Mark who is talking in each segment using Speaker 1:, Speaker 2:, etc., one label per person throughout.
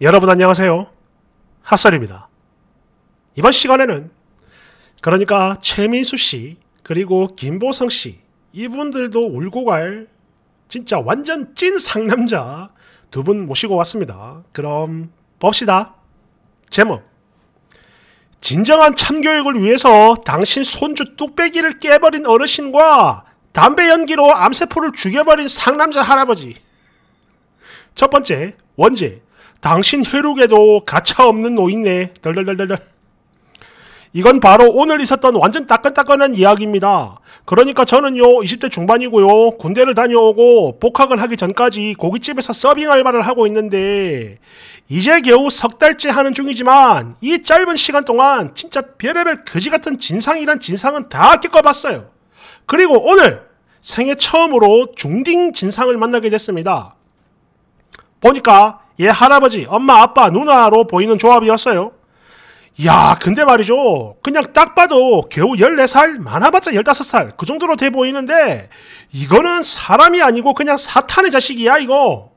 Speaker 1: 여러분 안녕하세요. 핫설입니다. 이번 시간에는 그러니까 최민수 씨 그리고 김보성 씨 이분들도 울고 갈 진짜 완전 찐 상남자 두 분 모시고 왔습니다. 그럼 봅시다. 제목 진정한 참교육을 위해서 당신 손주 뚝배기를 깨버린 어르신과 담배 연기로 암세포를 죽여버린 상남자 할아버지 첫 번째 원제 당신 혈육에도 가차 없는 노인네. 덜덜덜덜. 덜 이건 바로 오늘 있었던 완전 따끈따끈한 이야기입니다. 그러니까 저는요 20대 중반이고요 군대를 다녀오고 복학을 하기 전까지 고깃집에서 서빙 알바를 하고 있는데 이제 겨우 석 달째 하는 중이지만 이 짧은 시간 동안 진짜 별의별 거지 같은 진상이란 진상은 다 겪어봤어요. 그리고 오늘 생애 처음으로 중딩 진상을 만나게 됐습니다. 보니까 얘 예, 할아버지, 엄마, 아빠, 누나로 보이는 조합이었어요. 야, 근데 말이죠. 그냥 딱 봐도 겨우 14살, 많아봤자 15살, 그 정도로 돼 보이는데, 이거는 사람이 아니고 그냥 사탄의 자식이야, 이거.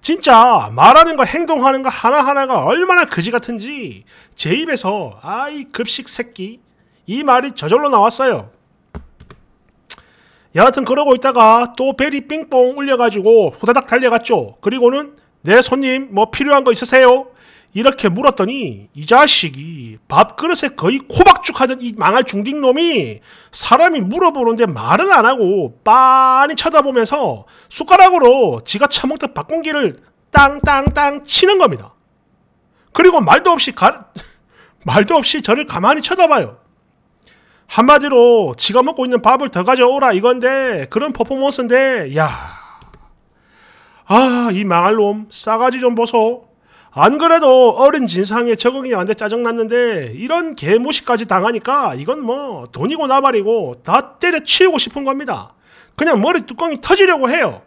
Speaker 1: 진짜 말하는 거 행동하는 거 하나하나가 얼마나 그지 같은지 제 입에서 아이 급식 새끼 이 말이 저절로 나왔어요. 여하튼 그러고 있다가 또벨리 삥뽕 울려가지고 후다닥 달려갔죠. 그리고는 내 손님 뭐 필요한 거 있으세요? 이렇게 물었더니 이 자식이 밥그릇에 거의 코박죽하던 이 망할 중딩놈이 사람이 물어보는데 말을 안 하고 빤히 쳐다보면서 숟가락으로 지가 처먹던 밥공기를 땅땅땅 치는 겁니다. 그리고 말도 없이 가, 말도 없이 저를 가만히 쳐다봐요. 한마디로 지가 먹고 있는 밥을 더 가져오라 이건데 그런 퍼포먼스인데 야 아, 이 망할 놈, 싸가지 좀 보소. 안 그래도 어린 진상에 적응이 안 돼 짜증났는데 이런 개무시까지 당하니까 이건 뭐 돈이고 나발이고 다 때려치우고 싶은 겁니다. 그냥 머리 뚜껑이 터지려고 해요.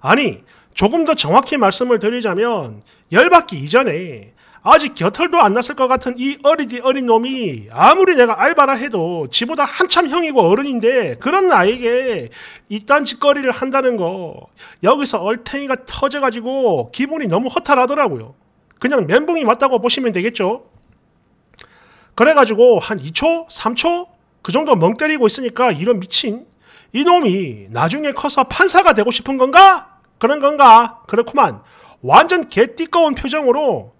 Speaker 1: 아니, 조금 더 정확히 말씀을 드리자면 열받기 이전에 아직 겨털도 안 났을 것 같은 이 어리디 어린 놈이 아무리 내가 알바라 해도 지보다 한참 형이고 어른인데 그런 나에게 이딴 짓거리를 한다는 거 여기서 얼탱이가 터져가지고 기분이 너무 허탈하더라고요. 그냥 멘붕이 왔다고 보시면 되겠죠. 그래가지고 한 2초, 3초 그 정도 멍 때리고 있으니까 이런 미친 이놈이 나중에 커서 판사가 되고 싶은 건가? 그런 건가? 그렇구만. 완전 개띠꺼운 표정으로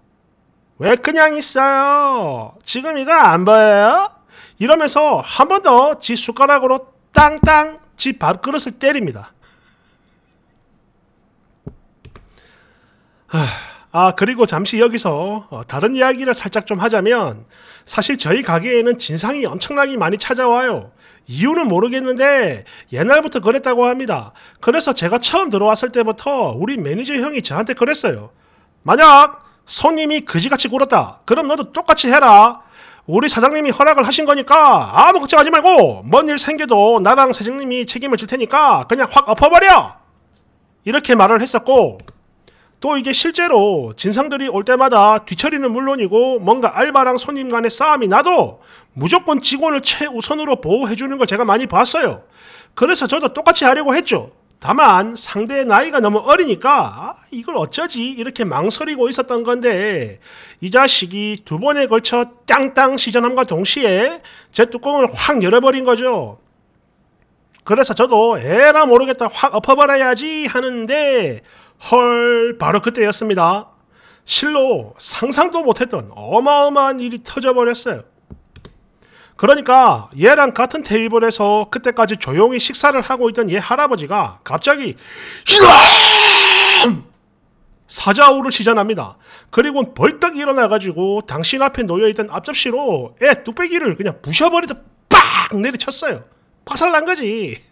Speaker 1: 왜 그냥 있어요? 지금 이거 안 보여요? 이러면서 한 번 더 지 숟가락으로 땅땅 지 밥그릇을 때립니다. 아 그리고 잠시 여기서 어, 다른 이야기를 살짝 좀 하자면 사실 저희 가게에는 진상이 엄청나게 많이 찾아와요. 이유는 모르겠는데 옛날부터 그랬다고 합니다. 그래서 제가 처음 들어왔을 때부터 우리 매니저 형이 저한테 그랬어요. 만약 손님이 그지같이 굴었다. 그럼 너도 똑같이 해라. 우리 사장님이 허락을 하신 거니까 아무 걱정하지 말고 뭔 일 생겨도 나랑 사장님이 책임을 질 테니까 그냥 확 엎어버려! 이렇게 말을 했었고 또 이게 실제로 진상들이 올 때마다 뒤처리는 물론이고 뭔가 알바랑 손님 간의 싸움이 나도 무조건 직원을 최우선으로 보호해주는 걸 제가 많이 봤어요. 그래서 저도 똑같이 하려고 했죠. 다만 상대의 나이가 너무 어리니까 이걸 어쩌지 이렇게 망설이고 있었던 건데 이 자식이 두 번에 걸쳐 땅땅 시전함과 동시에 제 뚜껑을 확 열어버린 거죠. 그래서 저도 에라 모르겠다 확 엎어버려야지 하는데 헐 바로 그때였습니다. 실로 상상도 못했던 어마어마한 일이 터져버렸어요. 그러니까 얘랑 같은 테이블에서 그때까지 조용히 식사를 하고 있던 얘 할아버지가 갑자기 히람! 사자우를 시전합니다. 그리고 벌떡 일어나가지고 당신 앞에 놓여있던 앞접시로 애 뚝배기를 그냥 부셔버리듯 빡 내리쳤어요. 박살난 거지.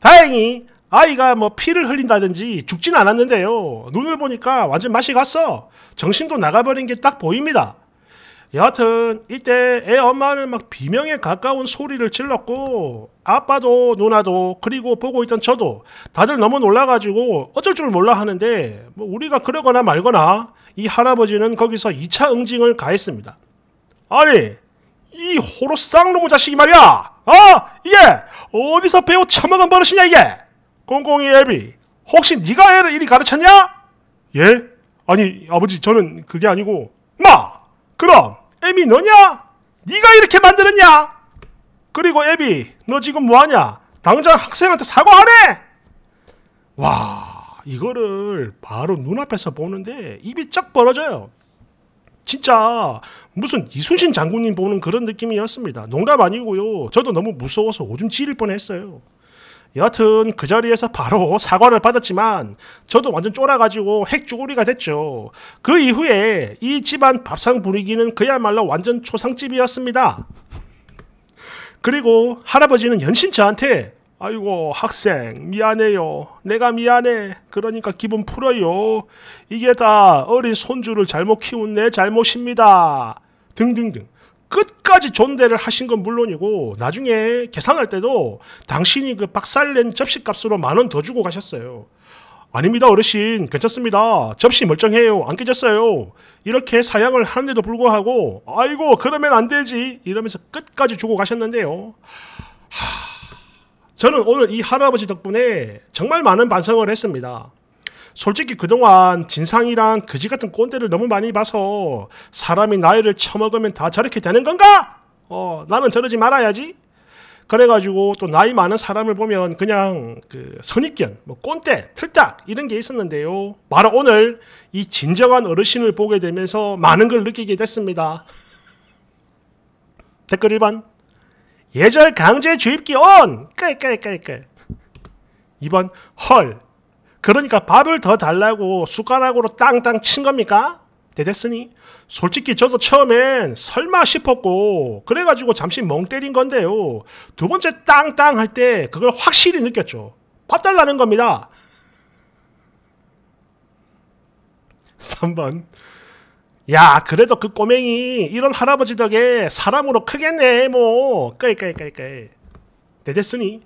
Speaker 1: 다행히 아이가 뭐 피를 흘린다든지 죽진 않았는데요. 눈을 보니까 완전 맛이 갔어. 정신도 나가버린 게 딱 보입니다. 여하튼 이때 애 엄마는 막 비명에 가까운 소리를 질렀고 아빠도 누나도 그리고 보고 있던 저도 다들 너무 놀라가지고 어쩔 줄 몰라 하는데 뭐 우리가 그러거나 말거나 이 할아버지는 거기서 2차 응징을 가했습니다. 아니 이 호로 쌍놈의 자식이 말이야 아 어? 이게 어디서 배우 처먹은 버릇이냐 이게 꽁꽁이 애비 혹시 네가 애를 이리 가르쳤냐? 예? 아니 아버지 저는 그게 아니고 마 그럼 에비 너냐? 네가 이렇게 만들었냐? 그리고 에비너 지금 뭐하냐? 당장 학생한테 사과하래! 와 이거를 바로 눈앞에서 보는데 입이 쩍 벌어져요. 진짜 무슨 이순신 장군님 보는 그런 느낌이었습니다. 농담 아니고요. 저도 너무 무서워서 오줌 지릴 뻔했어요. 여하튼 그 자리에서 바로 사과를 받았지만 저도 완전 쫄아가지고 핵쭈구리가 됐죠. 그 이후에 이 집안 밥상 분위기는 그야말로 완전 초상집이었습니다. 그리고 할아버지는 연신 저한테 아이고 학생 미안해요. 내가 미안해. 그러니까 기분 풀어요. 이게 다 어린 손주를 잘못 키운 내 잘못입니다. 등등등. 끝까지 존대를 하신 건 물론이고 나중에 계산할 때도 당신이 그 박살낸 접시값으로 만 원 더 주고 가셨어요. 아닙니다 어르신 괜찮습니다 접시 멀쩡해요 안 깨졌어요 이렇게 사양을 하는데도 불구하고 아이고 그러면 안 되지 이러면서 끝까지 주고 가셨는데요 하... 저는 오늘 이 할아버지 덕분에 정말 많은 반성을 했습니다 솔직히 그동안 진상이랑 그지 같은 꼰대를 너무 많이 봐서 사람이 나이를 처먹으면 다 저렇게 되는 건가? 어, 나는 저러지 말아야지. 그래가지고 또 나이 많은 사람을 보면 그냥 그 선입견, 뭐 꼰대, 틀딱 이런 게 있었는데요. 바로 오늘 이 진정한 어르신을 보게 되면서 많은 걸 느끼게 됐습니다. 댓글 1번 예절 강제 주입기 온! 깔깔깔깔 2번 헐 그러니까 밥을 더 달라고 숟가락으로 땅땅 친 겁니까? 대됐으니 솔직히 저도 처음엔 설마 싶었고 그래가지고 잠시 멍 때린 건데요. 두 번째 땅땅 할 때 그걸 확실히 느꼈죠. 밥 달라는 겁니다. 3번 야 그래도 그 꼬맹이 이런 할아버지 덕에 사람으로 크겠네 뭐 끌끌끌끌 대됐으니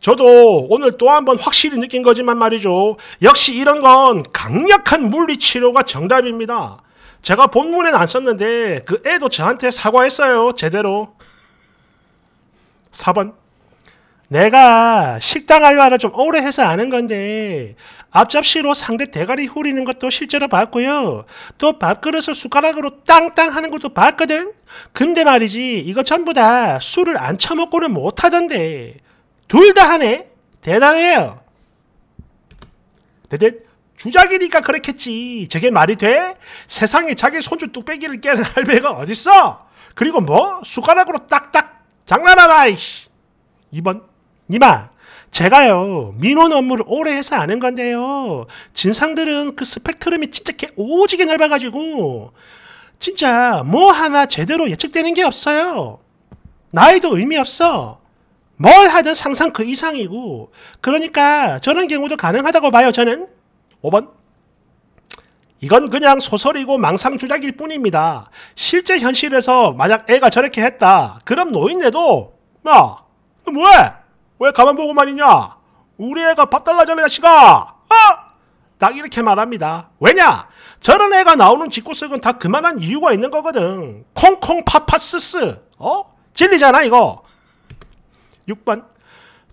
Speaker 1: 저도 오늘 또 한 번 확실히 느낀 거지만 말이죠. 역시 이런 건 강력한 물리치료가 정답입니다. 제가 본문엔 안 썼는데 그 애도 저한테 사과했어요. 제대로. 4번. 내가 식당 알바를 좀 오래 해서 아는 건데 앞접시로 상대 대가리 후리는 것도 실제로 봤고요. 또 밥그릇을 숟가락으로 땅땅 하는 것도 봤거든. 근데 말이지 이거 전부 다 술을 안 처먹고는 못하던데 둘다 하네? 대단해요. 대대 주작이니까 그렇겠지. 저게 말이 돼? 세상에 자기 손주 뚝배기를 깨는 할배가 어딨어? 그리고 뭐? 숟가락으로 딱딱 장난하나 이씨. 2번 니마 제가요 민원 업무를 오래 해서 아는 건데요 진상들은 그 스펙트럼이 진짜 개 오지게 넓어가지고 진짜 뭐 하나 제대로 예측되는 게 없어요 나이도 의미 없어 뭘 하든 상상 그 이상이고 그러니까 저런 경우도 가능하다고 봐요 저는 5번 이건 그냥 소설이고 망상주작일 뿐입니다. 실제 현실에서 만약 애가 저렇게 했다. 그럼 노인네도 야, 너 뭐해? 왜 가만 보고만 있냐? 우리 애가 밥 달라 저런 자식아! 어? 딱 이렇게 말합니다. 왜냐? 저런 애가 나오는 직구석은 다 그만한 이유가 있는 거거든. 콩콩 파파스스. 어? 진리잖아 이거. 6번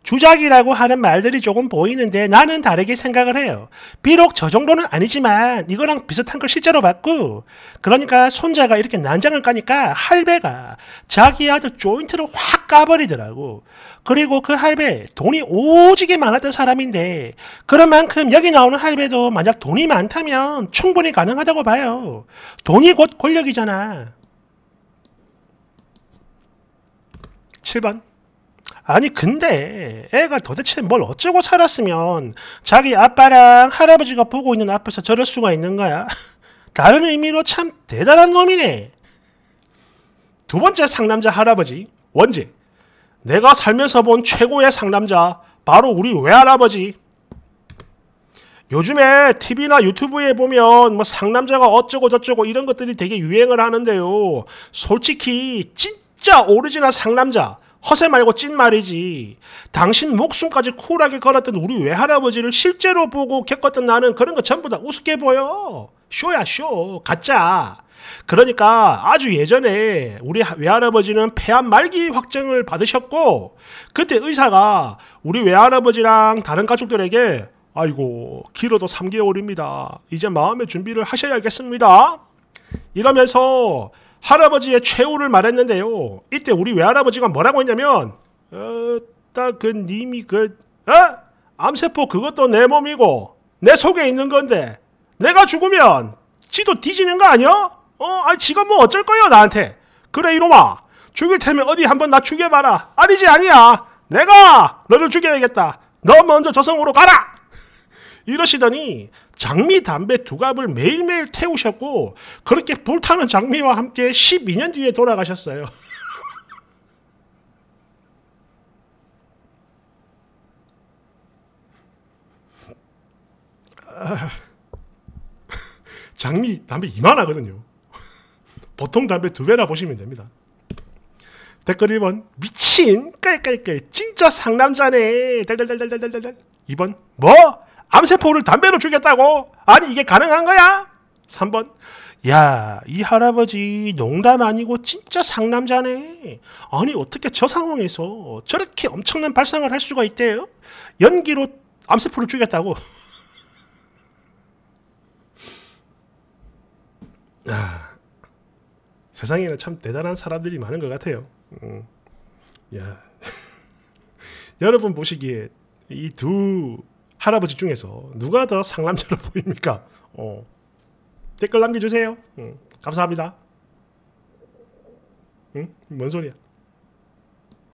Speaker 1: 주작이라고 하는 말들이 조금 보이는데 나는 다르게 생각을 해요. 비록 저 정도는 아니지만 이거랑 비슷한 걸 실제로 봤고 그러니까 손자가 이렇게 난장을 까니까 할배가 자기 아들 조인트를 확 까버리더라고. 그리고 그 할배 돈이 오지게 많았던 사람인데 그런 만큼 여기 나오는 할배도 만약 돈이 많다면 충분히 가능하다고 봐요. 돈이 곧 권력이잖아. 7번 아니 근데 애가 도대체 뭘 어쩌고 살았으면 자기 아빠랑 할아버지가 보고 있는 앞에서 저럴 수가 있는 거야. 다른 의미로 참 대단한 놈이네. 두 번째 상남자 할아버지 원재. 내가 살면서 본 최고의 상남자 바로 우리 외할아버지. 요즘에 TV나 유튜브에 보면 뭐 상남자가 어쩌고 저쩌고 이런 것들이 되게 유행을 하는데요. 솔직히 진짜 오리지널 상남자 허세 말고 찐 말이지. 당신 목숨까지 쿨하게 걸었던 우리 외할아버지를 실제로 보고 겪었던 나는 그런 거 전부 다 우습게 보여. 쇼야 쇼. 가짜. 그러니까 아주 예전에 우리 외할아버지는 폐암 말기 확정을 받으셨고 그때 의사가 우리 외할아버지랑 다른 가족들에게 아이고 길어도 3개월입니다. 이제 마음의 준비를 하셔야겠습니다. 이러면서 할아버지의 최후를 말했는데요. 이때 우리 외할아버지가 뭐라고 했냐면 어딱 그 님이 그 어? 암세포 그것도 내 몸이고 내 속에 있는 건데 내가 죽으면 지도 뒤지는 거 아니야? 어, 아니 지가 뭐 어쩔 거야 나한테. 그래 이놈아. 죽일 테면 어디 한번 나 죽여봐라. 아니지 아니야. 내가 너를 죽여야겠다. 너 먼저 저성으로 가라. 이러시더니 장미 담배 두 갑을 매일매일 태우셨고 그렇게 불타는 장미와 함께 12년 뒤에 돌아가셨어요. 장미 담배 이만하거든요. 보통 담배 두 배나 보시면 됩니다. 댓글 1번 미친 깔깔깔 진짜 상남자네 달달달달달달 2번 뭐 암세포를 담배로 죽였다고? 아니 이게 가능한 거야? 3번 야, 이 할아버지 농담 아니고 진짜 상남자네. 아니, 어떻게 저 상황에서 저렇게 엄청난 발상을 할 수가 있대요? 연기로 암세포를 죽였다고. 아, 세상에는 참 대단한 사람들이 많은 것 같아요. 음, 야. 여러분 보시기에 이두 할아버지 중에서 누가 더 상남자로 보입니까? 어. 댓글 남겨주세요. 응. 감사합니다. 응? 뭔 소리야?